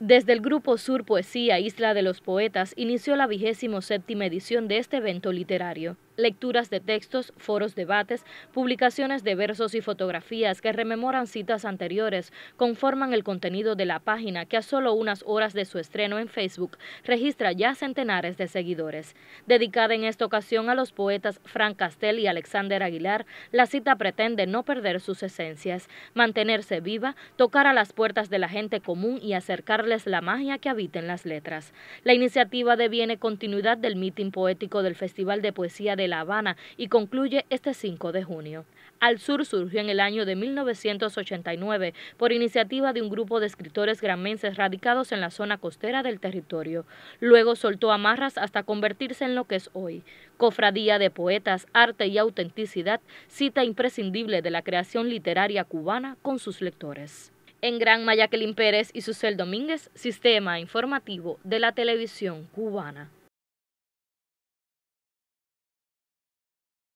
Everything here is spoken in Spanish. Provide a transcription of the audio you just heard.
Desde el Grupo Sur Poesía Isla de los Poetas inició la vigésimo séptima edición de este evento literario lecturas de textos, foros, debates, publicaciones de versos y fotografías que rememoran citas anteriores, conforman el contenido de la página que a solo unas horas de su estreno en Facebook registra ya centenares de seguidores. Dedicada en esta ocasión a los poetas Frank Castell y Alexander Aguilar, la cita pretende no perder sus esencias, mantenerse viva, tocar a las puertas de la gente común y acercarles la magia que habita en las letras. La iniciativa deviene continuidad del Meeting poético del Festival de Poesía de la Habana y concluye este 5 de junio. Al Sur surgió en el año de 1989 por iniciativa de un grupo de escritores gramenses radicados en la zona costera del territorio. Luego soltó amarras hasta convertirse en lo que es hoy. Cofradía de poetas, arte y autenticidad, cita imprescindible de la creación literaria cubana con sus lectores. En Gran Mayaquilín Pérez y Susel Domínguez, Sistema Informativo de la Televisión Cubana.